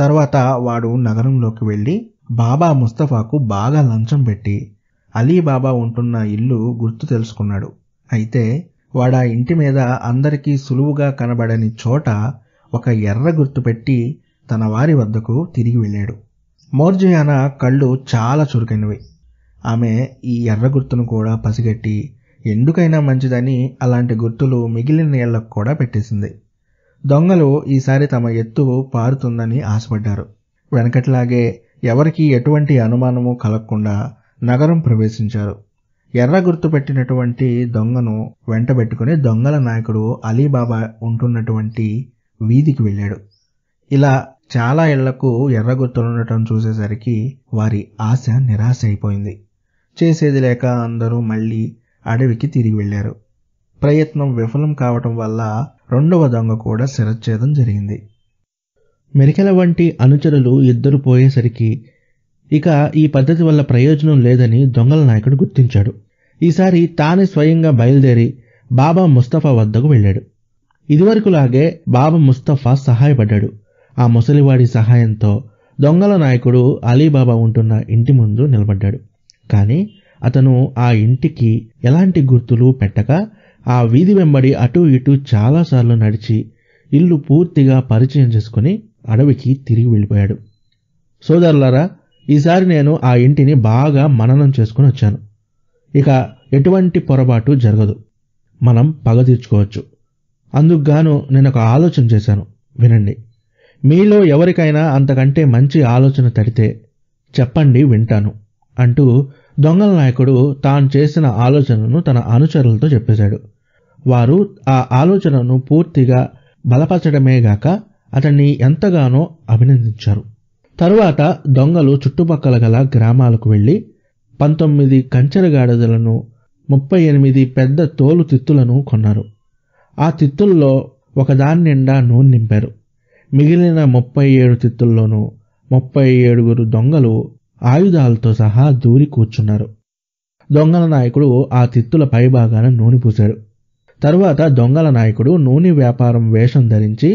తర్వాత వాడు నగరంలోకి వెళ్ళి బాబా ముస్తఫాకు బాగా లంచం పెట్టి అలీబాబా ఉంటున్న ఇల్లు గుర్తు తెలుసుకున్నాడు అయితే వాడా ఇంటి మీద అందరికీ సులువుగా కనబడని చోట ఒక ఎర్ర గుర్తు పెట్టి తన వారి వద్దకు తిరిగి వెళ్ళాడు మోర్జయాన కళ్ళు చాలా చురుకైనవి ఆమె ఈ ఎర్ర గుర్తును కూడా పసిగట్టి ఎందుకైనా మంచిదని అలాంటి గుర్తులు మిగిలిన నీళ్లకు కూడా పెట్టేసింది దొంగలు ఈసారి తమ ఎత్తు పారుతుందని ఆశపడ్డారు వెనకట్లాగే ఎవరికి ఎటువంటి అనుమానము కలగకుండా నగరం ప్రవేశించారు ఎర్ర గుర్తు పెట్టినటువంటి దొంగను వెంటబెట్టుకుని దొంగల నాయకుడు అలీబాబా ఉంటున్నటువంటి వీధికి వెళ్ళాడు ఇలా చాలా ఇళ్లకు ఎర్రగుర్తులుండటం చూసేసరికి వారి ఆశ నిరాశ అయిపోయింది చేసేది లేక అందరూ మళ్ళీ అడవికి తిరిగి వెళ్లారు ప్రయత్నం విఫలం కావటం వల్ల రెండవ దొంగ కూడా శిరచ్ఛేదం జరిగింది మెరికల వంటి అనుచరులు ఇద్దరు పోయేసరికి ఇక ఈ పద్ధతి వల్ల ప్రయోజనం లేదని దొంగల నాయకుడు గుర్తించాడు ఈసారి తానే స్వయంగా బయలుదేరి బాబా ముస్తఫా వద్దకు వెళ్ళాడు ఇదివరకులాగే బాబా ముస్తఫా సహాయపడ్డాడు ఆ ముసలివాడి సహాయంతో దొంగల నాయకుడు అలీబాబా ఉంటున్న ఇంటి ముందు నిలబడ్డాడు కానీ అతను ఆ ఇంటికి ఎలాంటి గుర్తులు పెట్టక ఆ వీధి వెంబడి అటు ఇటు చాలాసార్లు నడిచి ఇల్లు పూర్తిగా పరిచయం చేసుకుని అడవికి తిరిగి వెళ్ళిపోయాడు సోదరులారా ఈసారి నేను ఆ ఇంటిని బాగా మననం చేసుకుని వచ్చాను ఇక ఎటువంటి పొరపాటు జరగదు మనం పగ తీర్చుకోవచ్చు అందుకు గాను నేను ఒక ఆలోచన చేశాను వినండి మీలో ఎవరికైనా అంతకంటే మంచి ఆలోచన తడితే చెప్పండి వింటాను అంటూ దొంగల నాయకుడు తాను చేసిన ఆలోచనను తన అనుచరులతో చెప్పేశాడు వారు ఆ ఆలోచనను పూర్తిగా బలపరచడమే గాక అతన్ని ఎంతగానో అభినందించారు తరువాత దొంగలు చుట్టుపక్కల గల గ్రామాలకు వెళ్ళి పంతొమ్మిది కంచెరగాడిదలను ముప్పై ఎనిమిది పెద్ద తోలు తిత్తులను కొన్నారు ఆ తిత్తుల్లో ఒకదాని నిండా నూనె నింపారు మిగిలిన ముప్పై ఏడు తిత్తుల్లోనూ ముప్పై ఏడుగురు దొంగలు ఆయుధాలతో సహా దూరి కూర్చున్నారు దొంగల నాయకుడు ఆ తిత్తుల పైభాగాన నూనె పూశాడు తరువాత దొంగల నాయకుడు నూనె వ్యాపారం వేషం ధరించి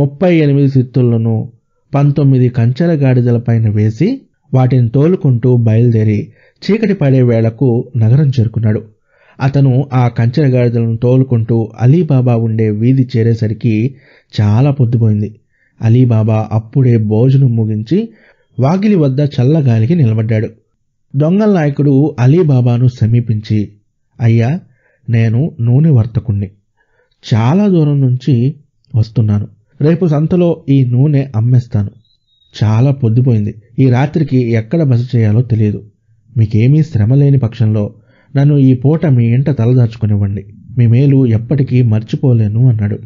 ముప్పై ఎనిమిది తిత్తులను పంతొమ్మిది కంచెల గాడిదలపైన వేసి వాటిని తోలుకుంటూ బయలుదేరి చీకటి పడే వేళకు నగరం చేరుకున్నాడు అతను ఆ కంచెల గాడిదలను తోలుకుంటూ అలీబాబా ఉండే వీధి చేరేసరికి చాలా పొద్దుపోయింది అలీబాబా అప్పుడే భోజనం ముగించి వాకిలి వద్ద చల్లగాలికి నిలబడ్డాడు దొంగల నాయకుడు అలీబాబాను సమీపించి అయ్యా నేను నూనె వర్తకుణ్ణి చాలా దూరం నుంచి వస్తున్నాను రేపు సంతలో ఈ నూనె అమ్మేస్తాను చాలా పొద్దుపోయింది ఈ రాత్రికి ఎక్కడ బస చేయాలో తెలియదు మీకేమీ శ్రమ లేని పక్షంలో నన్ను ఈ పూట మీ ఇంట తలదాచుకునివ్వండి మీ మేలు ఎప్పటికీ మర్చిపోలేను అన్నాడు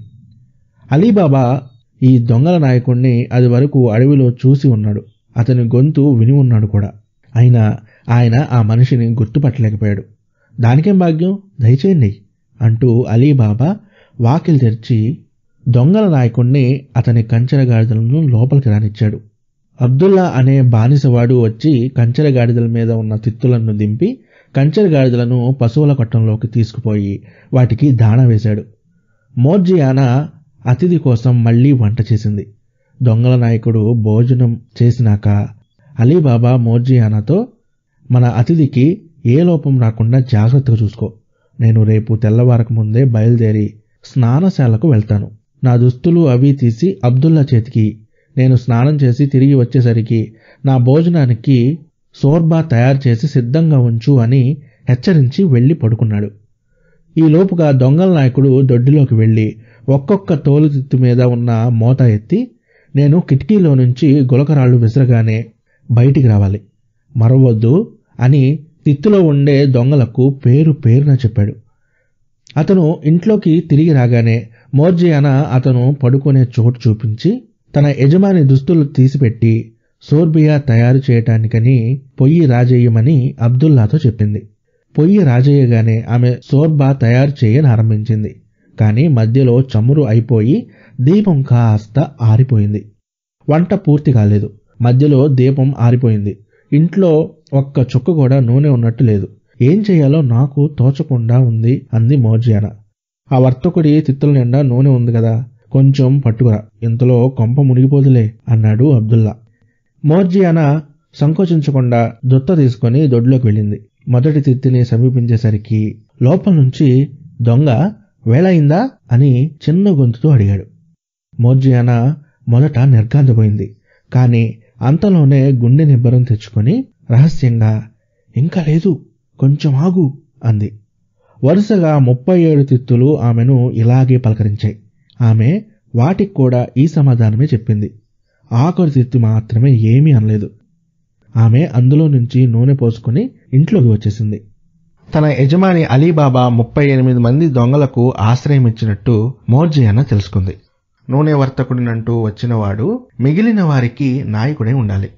అలీబాబా ఈ దొంగల నాయకుణ్ణి అది వరకు అడవిలో చూసి ఉన్నాడు అతని గొంతు విని ఉన్నాడు కూడా అయినా ఆయన ఆ మనిషిని గుర్తుపట్టలేకపోయాడు దానికేం భాగ్యం దయచేయండి అంటూ అలీబాబా వాకిలు తెరిచి దొంగల నాయకుణ్ణి అతని కంచెర గాడిదలను లోపలికి రానిచ్చాడు అబ్దుల్లా అనే బానిసవాడు వచ్చి కంచెర గాడిదల మీద ఉన్న తిత్తులను దింపి కంచెర గాడిదలను పశువుల కొట్టంలోకి తీసుకుపోయి వాటికి దాణ వేశాడు మోర్జియానా అతిథి కోసం మళ్ళీ వంట చేసింది దొంగల నాయకుడు భోజనం చేసినాక అలీబాబా మోర్జియానాతో మన అతిథికి ఏ లోపం రాకుండా జాగ్రత్తగా చూసుకో నేను రేపు తెల్లవారక ముందే బయలుదేరి స్నానశాలకు వెళ్తాను నా దుస్తులు అవి తీసి అబ్దుల్లా చేతికి నేను స్నానం చేసి తిరిగి వచ్చేసరికి నా భోజనానికి సోర్బా తయారు చేసి సిద్ధంగా ఉంచు అని హెచ్చరించి వెళ్ళి పడుకున్నాడు ఈలోపుగా దొంగల నాయకుడు దొడ్డిలోకి వెళ్ళి ఒక్కొక్క తిత్తి మీద ఉన్న మోత ఎత్తి నేను కిటికీలో నుంచి గులకరాళ్ళు విసరగానే బయటికి రావాలి మరవద్దు అని తిత్తులో ఉండే దొంగలకు పేరు పేరున చెప్పాడు అతను ఇంట్లోకి తిరిగి రాగానే అన అతను పడుకునే చోటు చూపించి తన యజమాని దుస్తులు తీసిపెట్టి సోర్బియా తయారు చేయటానికని పొయ్యి రాజేయమని అబ్దుల్లాతో చెప్పింది పొయ్యి రాజేయగానే ఆమె సోర్బా తయారు చేయని ఆరంభించింది కానీ మధ్యలో చమురు అయిపోయి దీపం కాస్త ఆరిపోయింది వంట పూర్తి కాలేదు మధ్యలో దీపం ఆరిపోయింది ఇంట్లో ఒక్క చుక్క కూడా నూనె ఉన్నట్టు లేదు ఏం చేయాలో నాకు తోచకుండా ఉంది అంది మోర్జియాన ఆ వర్తకుడి తిత్తుల నిండా నూనె ఉంది కదా కొంచెం పట్టుకురా ఇంతలో కొంప మునిగిపోదులే అన్నాడు అబ్దుల్లా మోర్జియాన సంకోచించకుండా దుత్త తీసుకొని దొడ్లోకి వెళ్ళింది మొదటి తిత్తిని సమీపించేసరికి లోపల నుంచి దొంగ వేళయిందా అని చిన్న గొంతుతో అడిగాడు మోర్జియాన మొదట నిర్గాంతపోయింది కానీ అంతలోనే గుండె నిబ్బరం తెచ్చుకొని రహస్యంగా ఇంకా లేదు కొంచెం ఆగు అంది వరుసగా ముప్పై ఏడు తిత్తులు ఆమెను ఇలాగే పలకరించాయి ఆమె వాటికి కూడా ఈ సమాధానమే చెప్పింది ఆఖరి తిత్తి మాత్రమే ఏమీ అనలేదు ఆమె అందులో నుంచి నూనె పోసుకుని ఇంట్లోకి వచ్చేసింది తన యజమాని అలీబాబా ముప్పై ఎనిమిది మంది దొంగలకు ఆశ్రయం ఇచ్చినట్టు మోర్జయాన తెలుసుకుంది నూనె వర్తకుడినంటూ వచ్చినవాడు మిగిలిన వారికి నాయకుడే ఉండాలి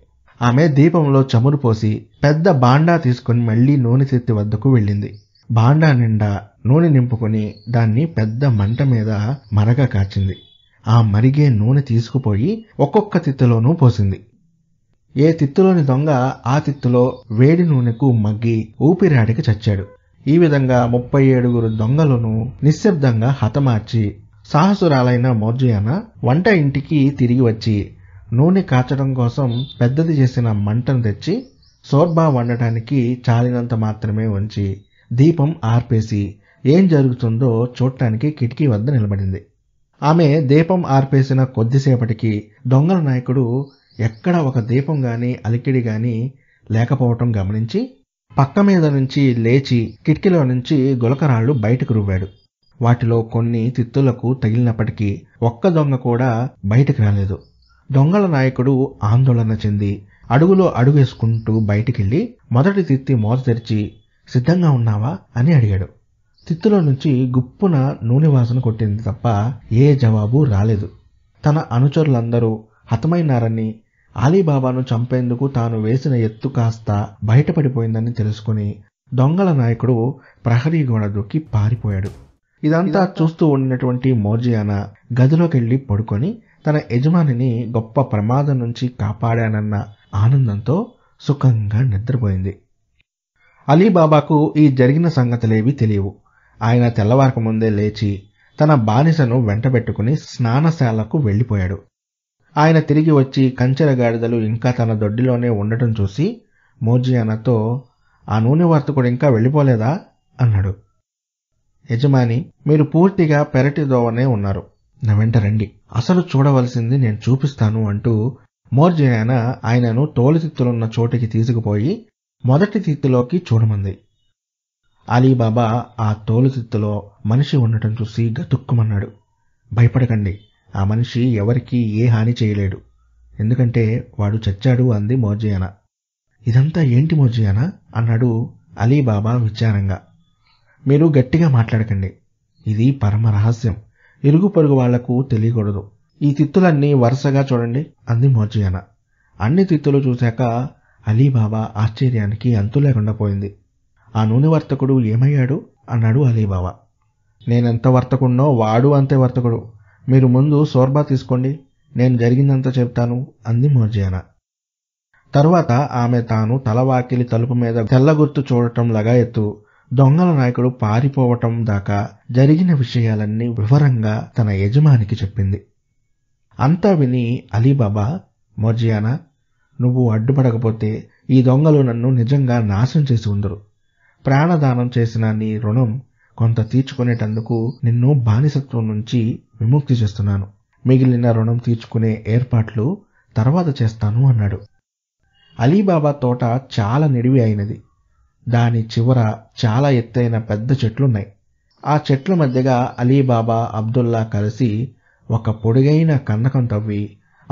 ఆమె దీపంలో చమురు పోసి పెద్ద బాండా తీసుకుని మళ్లీ నూనె చెత్తి వద్దకు వెళ్ళింది బాండా నిండా నూనె నింపుకొని దాన్ని పెద్ద మంట మీద మరగ కాచింది ఆ మరిగే నూనె తీసుకుపోయి ఒక్కొక్క తిత్తిలోనూ పోసింది ఏ తిత్తులోని దొంగ ఆ తిత్తులో వేడి నూనెకు మగ్గి ఊపిరాడికి చచ్చాడు ఈ విధంగా ముప్పై ఏడుగురు దొంగలను నిశ్శబ్దంగా హతమార్చి సాహసురాలైన మోర్జుయాన వంట ఇంటికి తిరిగి వచ్చి నూనె కాచడం కోసం పెద్దది చేసిన మంటను తెచ్చి సోర్బా వండటానికి చాలినంత మాత్రమే ఉంచి దీపం ఆర్పేసి ఏం జరుగుతుందో చూడటానికి కిటికీ వద్ద నిలబడింది ఆమె దీపం ఆర్పేసిన కొద్దిసేపటికి దొంగల నాయకుడు ఎక్కడ ఒక దీపం కానీ అలికిడి కానీ లేకపోవటం గమనించి పక్క మీద నుంచి లేచి కిటికీలో నుంచి గులకరాళ్ళు బయటకు రువ్వాడు వాటిలో కొన్ని తిత్తులకు తగిలినప్పటికీ ఒక్క దొంగ కూడా బయటకు రాలేదు దొంగల నాయకుడు ఆందోళన చెంది అడుగులో అడుగేసుకుంటూ బయటికెళ్ళి మొదటి తిత్తి మోత తెరిచి సిద్ధంగా ఉన్నావా అని అడిగాడు తిత్తులో నుంచి గుప్పున నూనె వాసన కొట్టింది తప్ప ఏ జవాబు రాలేదు తన అనుచరులందరూ హతమైనారని అలీబాబాను చంపేందుకు తాను వేసిన ఎత్తు కాస్త బయటపడిపోయిందని తెలుసుకుని దొంగల నాయకుడు ప్రహరీ గోడ దొక్కి పారిపోయాడు ఇదంతా చూస్తూ ఉండినటువంటి మోర్జియాన గదిలోకి వెళ్ళి పడుకొని తన యజమానిని గొప్ప ప్రమాదం నుంచి కాపాడానన్న ఆనందంతో సుఖంగా నిద్రపోయింది అలీబాబాకు ఈ జరిగిన సంగతులేవి తెలియవు ఆయన తెల్లవారక ముందే లేచి తన బానిసను వెంటబెట్టుకుని స్నానశాలకు వెళ్ళిపోయాడు ఆయన తిరిగి వచ్చి కంచెర గాడిదలు ఇంకా తన దొడ్డిలోనే ఉండటం చూసి అన్నతో ఆ నూనె వర్తకుడు ఇంకా వెళ్ళిపోలేదా అన్నాడు యజమాని మీరు పూర్తిగా పెరటి దోవనే ఉన్నారు నా వెంట రండి అసలు చూడవలసింది నేను చూపిస్తాను అంటూ మోర్జయాన ఆయనను తోలుతిత్తులున్న చోటికి తీసుకుపోయి మొదటి తిత్తులోకి చూడమంది అలీబాబా ఆ తోలుతిత్తులో మనిషి ఉండటం చూసి గతుక్కుమన్నాడు భయపడకండి ఆ మనిషి ఎవరికి ఏ హాని చేయలేడు ఎందుకంటే వాడు చచ్చాడు అంది మోర్జియానా ఇదంతా ఏంటి మోర్జియానా అన్నాడు అలీబాబా విచారంగా మీరు గట్టిగా మాట్లాడకండి ఇది పరమ రహస్యం ఇరుగు పొరుగు వాళ్లకు తెలియకూడదు ఈ తిత్తులన్నీ వరుసగా చూడండి అంది మోర్జియానా అన్ని తిత్తులు చూశాక అలీబాబా ఆశ్చర్యానికి అంతు లేకుండా పోయింది ఆ నూనె వర్తకుడు ఏమయ్యాడు అన్నాడు అలీబాబా నేనెంత వర్తకుండో వాడు అంతే వర్తకుడు మీరు ముందు సోర్బా తీసుకోండి నేను జరిగిందంతా చెప్తాను అంది మోర్జియానా తర్వాత ఆమె తాను తలవాకిలి తలుపు మీద తెల్లగుర్తు చూడటం లగాయత్తు దొంగల నాయకుడు పారిపోవటం దాకా జరిగిన విషయాలన్నీ వివరంగా తన యజమానికి చెప్పింది అంతా విని అలీబాబా మోర్జియానా నువ్వు అడ్డుపడకపోతే ఈ దొంగలు నన్ను నిజంగా నాశనం చేసి ఉందరు ప్రాణదానం చేసిన నీ రుణం కొంత తీర్చుకునేటందుకు నిన్ను బానిసత్వం నుంచి విముక్తి చేస్తున్నాను మిగిలిన రుణం తీర్చుకునే ఏర్పాట్లు తర్వాత చేస్తాను అన్నాడు అలీబాబా తోట చాలా నిడివి అయినది దాని చివర చాలా ఎత్తైన పెద్ద చెట్లున్నాయి ఆ చెట్ల మధ్యగా అలీబాబా అబ్దుల్లా కలిసి ఒక పొడుగైన కందకం తవ్వి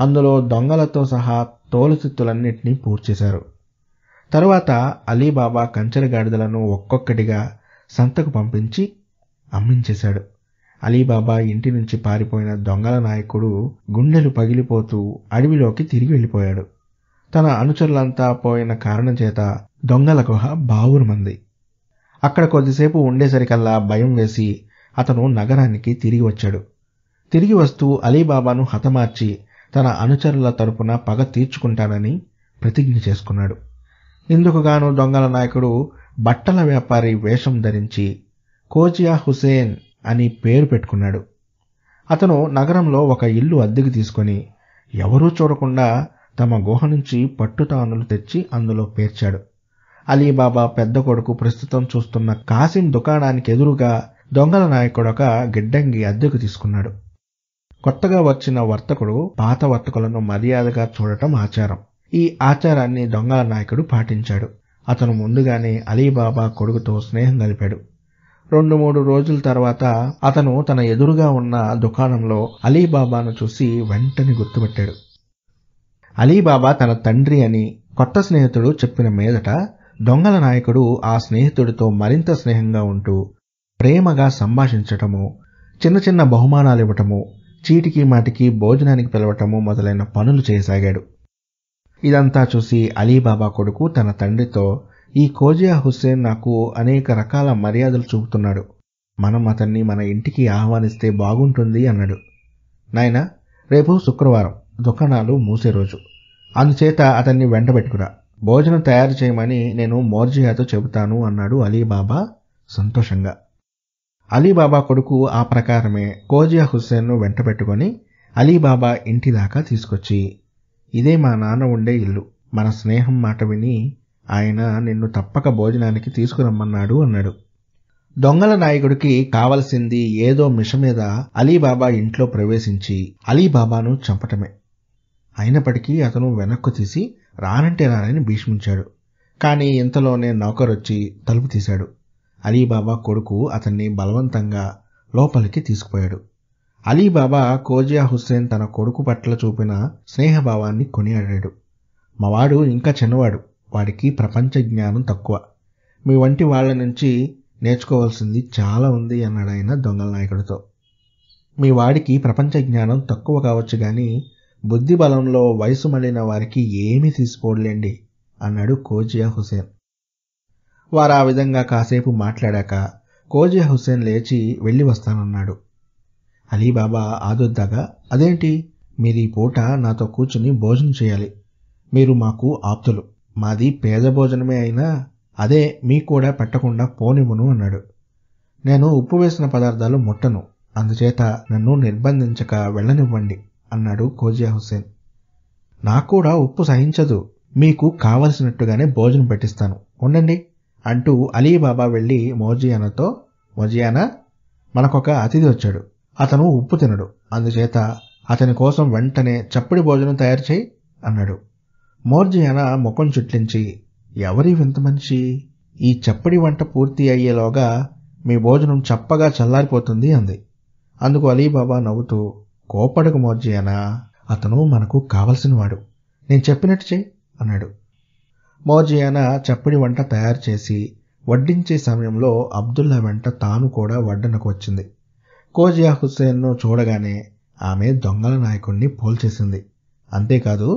అందులో దొంగలతో సహా తోలుచిత్తులన్నింటినీ పూర్చేశారు తరువాత అలీబాబా కంచెర గాడిదలను ఒక్కొక్కటిగా సంతకు పంపించి అమ్మించేశాడు అలీబాబా ఇంటి నుంచి పారిపోయిన దొంగల నాయకుడు గుండెలు పగిలిపోతూ అడవిలోకి తిరిగి వెళ్ళిపోయాడు తన అనుచరులంతా పోయిన కారణం చేత దొంగల గుహ బావురుమంది అక్కడ కొద్దిసేపు ఉండేసరికల్లా భయం వేసి అతను నగరానికి తిరిగి వచ్చాడు తిరిగి వస్తూ అలీబాబాను హతమార్చి తన అనుచరుల తరపున పగ తీర్చుకుంటానని ప్రతిజ్ఞ చేసుకున్నాడు ఇందుకుగాను దొంగల నాయకుడు బట్టల వ్యాపారి వేషం ధరించి కోజియా హుసేన్ అని పేరు పెట్టుకున్నాడు అతను నగరంలో ఒక ఇల్లు అద్దెకు తీసుకొని ఎవరూ చూడకుండా తమ గుహ నుంచి పట్టుతానులు తెచ్చి అందులో పేర్చాడు అలీబాబా పెద్ద కొడుకు ప్రస్తుతం చూస్తున్న కాసిం దుకాణానికి ఎదురుగా దొంగల నాయకుడొక గిడ్డంగి అద్దెకు తీసుకున్నాడు కొత్తగా వచ్చిన వర్తకుడు పాత వర్తకులను మర్యాదగా చూడటం ఆచారం ఈ ఆచారాన్ని దొంగల నాయకుడు పాటించాడు అతను ముందుగానే అలీబాబా కొడుకుతో స్నేహం గలిపాడు రెండు మూడు రోజుల తర్వాత అతను తన ఎదురుగా ఉన్న దుకాణంలో అలీబాబాను చూసి వెంటనే గుర్తుపెట్టాడు అలీబాబా తన తండ్రి అని కొత్త స్నేహితుడు చెప్పిన మీదట దొంగల నాయకుడు ఆ స్నేహితుడితో మరింత స్నేహంగా ఉంటూ ప్రేమగా సంభాషించటము చిన్న చిన్న బహుమానాలు ఇవ్వటము చీటికి మాటికి భోజనానికి పిలవటము మొదలైన పనులు చేయసాగాడు ఇదంతా చూసి అలీబాబా కొడుకు తన తండ్రితో ఈ కోజియా హుస్సేన్ నాకు అనేక రకాల మర్యాదలు చూపుతున్నాడు మనం అతన్ని మన ఇంటికి ఆహ్వానిస్తే బాగుంటుంది అన్నాడు నాయన రేపు శుక్రవారం దుకాణాలు మూసే రోజు అందుచేత అతన్ని వెంటబెట్టుకురా భోజనం తయారు చేయమని నేను మోర్జియాతో చెబుతాను అన్నాడు అలీబాబా సంతోషంగా అలీబాబా కొడుకు ఆ ప్రకారమే కోజియా హుస్సేన్ను వెంటబెట్టుకొని అలీబాబా ఇంటి దాకా తీసుకొచ్చి ఇదే మా నాన్న ఉండే ఇల్లు మన స్నేహం మాట విని ఆయన నిన్ను తప్పక భోజనానికి తీసుకురమ్మన్నాడు అన్నాడు దొంగల నాయకుడికి కావలసింది ఏదో మిష మీద అలీబాబా ఇంట్లో ప్రవేశించి అలీబాబాను చంపటమే అయినప్పటికీ అతను వెనక్కు తీసి రానంటే రానని భీష్మించాడు కానీ ఇంతలోనే నౌకరొచ్చి తలుపు తీశాడు అలీబాబా కొడుకు అతన్ని బలవంతంగా లోపలికి తీసుకుపోయాడు అలీబాబా కోజియా హుస్సేన్ తన కొడుకు పట్ల చూపిన స్నేహభావాన్ని కొనియాడాడు మావాడు ఇంకా చిన్నవాడు వాడికి ప్రపంచ జ్ఞానం తక్కువ మీ వంటి వాళ్ళ నుంచి నేర్చుకోవాల్సింది చాలా ఉంది అన్నాడు ఆయన దొంగల నాయకుడితో మీ వాడికి ప్రపంచ జ్ఞానం తక్కువ కావచ్చు కానీ బుద్ధి బలంలో వయసు మళ్ళిన వారికి ఏమీ తీసిపోలేండి అన్నాడు కోజియా హుసేన్ వారు ఆ విధంగా కాసేపు మాట్లాడాక కోజియా హుసేన్ లేచి వెళ్ళి వస్తానన్నాడు అలీబాబా ఆదొద్దాగా అదేంటి మీరు ఈ పూట నాతో కూర్చుని భోజనం చేయాలి మీరు మాకు ఆప్తులు మాది పేద భోజనమే అయినా అదే మీకు కూడా పెట్టకుండా పోనివ్వను అన్నాడు నేను ఉప్పు వేసిన పదార్థాలు ముట్టను అందుచేత నన్ను నిర్బంధించక వెళ్ళనివ్వండి అన్నాడు కోజియా హుస్సేన్ నాకు కూడా ఉప్పు సహించదు మీకు కావలసినట్టుగానే భోజనం పెట్టిస్తాను ఉండండి అంటూ అలీబాబా వెళ్ళి మోజియానతో మోజియానా మనకొక అతిథి వచ్చాడు అతను ఉప్పు తినడు అందుచేత అతని కోసం వెంటనే చప్పడి భోజనం తయారు చేయి అన్నాడు మోర్జియానా ముఖం చుట్లించి ఎవరి వింత మనిషి ఈ చప్పడి వంట పూర్తి అయ్యేలోగా మీ భోజనం చప్పగా చల్లారిపోతుంది అంది అందుకు అలీబాబా నవ్వుతూ కోపడకు మోర్జియానా అతను మనకు కావలసినవాడు నేను చెప్పినట్టు చేయి అన్నాడు మోర్జియానా చప్పడి వంట తయారు చేసి వడ్డించే సమయంలో అబ్దుల్లా వెంట తాను కూడా వడ్డనకు వచ్చింది కోజియా హుస్సేన్ను చూడగానే ఆమె దొంగల నాయకుణ్ణి పోల్చేసింది అంతేకాదు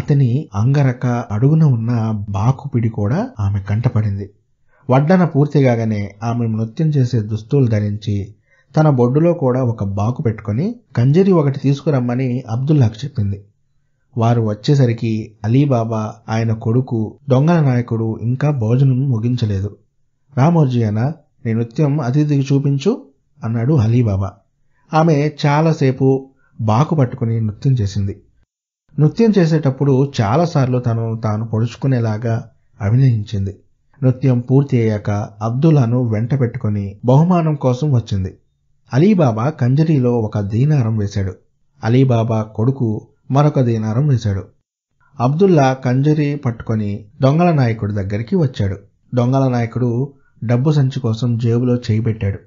అతని అంగరక అడుగున ఉన్న బాకుపిడి కూడా ఆమె కంటపడింది వడ్డన పూర్తిగానే ఆమె నృత్యం చేసే దుస్తులు ధరించి తన బొడ్డులో కూడా ఒక బాకు పెట్టుకొని కంజరి ఒకటి తీసుకురమ్మని అబ్దుల్లాకు చెప్పింది వారు వచ్చేసరికి అలీబాబా ఆయన కొడుకు దొంగల నాయకుడు ఇంకా భోజనం ముగించలేదు రామోజీ అన్న నీ నృత్యం అతిథికి చూపించు అన్నాడు హలీబాబా ఆమె చాలాసేపు బాకు పట్టుకుని నృత్యం చేసింది నృత్యం చేసేటప్పుడు చాలాసార్లు తను తాను పొడుచుకునేలాగా అభినయించింది నృత్యం పూర్తి అయ్యాక అబ్దుల్లాను వెంట పెట్టుకుని బహుమానం కోసం వచ్చింది అలీబాబా కంజరీలో ఒక దీనారం వేశాడు అలీబాబా కొడుకు మరొక దీనారం వేశాడు అబ్దుల్లా కంజరీ పట్టుకొని దొంగల నాయకుడి దగ్గరికి వచ్చాడు దొంగల నాయకుడు డబ్బు సంచి కోసం జేబులో చేయి పెట్టాడు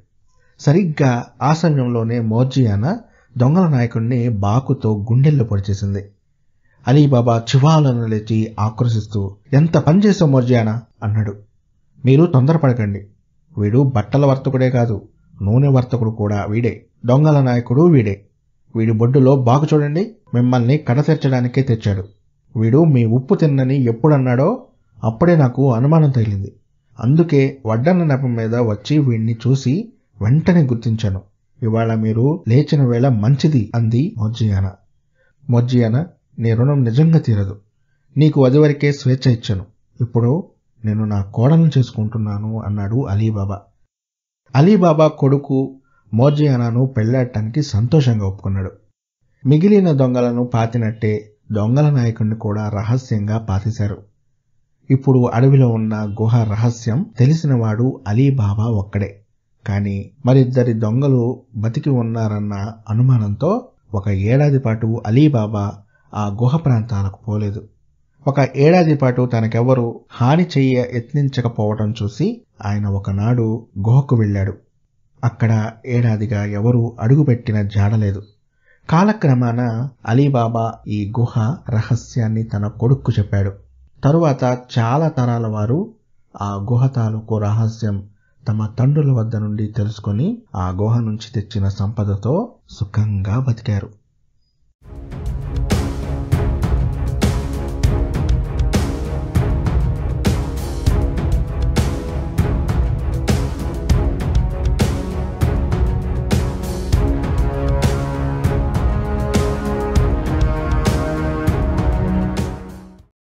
సరిగ్గా ఆ సమయంలోనే మోర్జియాన దొంగల నాయకుడిని బాకుతో గుండెల్లో పొడిచేసింది అలీబాబా చివాలను లేచి ఆక్రోశిస్తూ ఎంత పనిచేసావు మోర్జియాన అన్నాడు మీరు తొందరపడకండి వీడు బట్టల వర్తకుడే కాదు నూనె వర్తకుడు కూడా వీడే దొంగల నాయకుడు వీడే వీడి బొడ్డులో బాగు చూడండి మిమ్మల్ని కడతెర్చడానికే తెచ్చాడు వీడు మీ ఉప్పు తిన్నని ఎప్పుడన్నాడో అప్పుడే నాకు అనుమానం తగిలింది అందుకే వడ్డన్న నెపం మీద వచ్చి వీడిని చూసి వెంటనే గుర్తించాను ఇవాళ మీరు లేచిన వేళ మంచిది అంది మొజ్జియానా మొజ్జియానా నీ రుణం నిజంగా తీరదు నీకు అదివరకే స్వేచ్ఛ ఇచ్చాను ఇప్పుడు నేను నా కోడలను చేసుకుంటున్నాను అన్నాడు అలీబాబా అలీబాబా కొడుకు మోర్జియానాను పెళ్లాడటానికి సంతోషంగా ఒప్పుకున్నాడు మిగిలిన దొంగలను పాతినట్టే దొంగల నాయకుడిని కూడా రహస్యంగా పాతిశారు ఇప్పుడు అడవిలో ఉన్న గుహ రహస్యం తెలిసినవాడు అలీబాబా ఒక్కడే కానీ మరిద్దరి దొంగలు బతికి ఉన్నారన్న అనుమానంతో ఒక ఏడాది పాటు అలీబాబా ఆ గుహ ప్రాంతాలకు పోలేదు ఒక ఏడాది పాటు తనకెవరు హాని చెయ్య యత్నించకపోవటం చూసి ఆయన ఒకనాడు గుహకు వెళ్ళాడు అక్కడ ఏడాదిగా ఎవరూ అడుగుపెట్టిన జాడలేదు కాలక్రమాన అలీబాబా ఈ గుహ రహస్యాన్ని తన కొడుక్కు చెప్పాడు తరువాత చాలా తరాల వారు ఆ గుహ తాలూకు రహస్యం తమ తండ్రుల వద్ద నుండి తెలుసుకొని ఆ గుహ నుంచి తెచ్చిన సంపదతో సుఖంగా బతికారు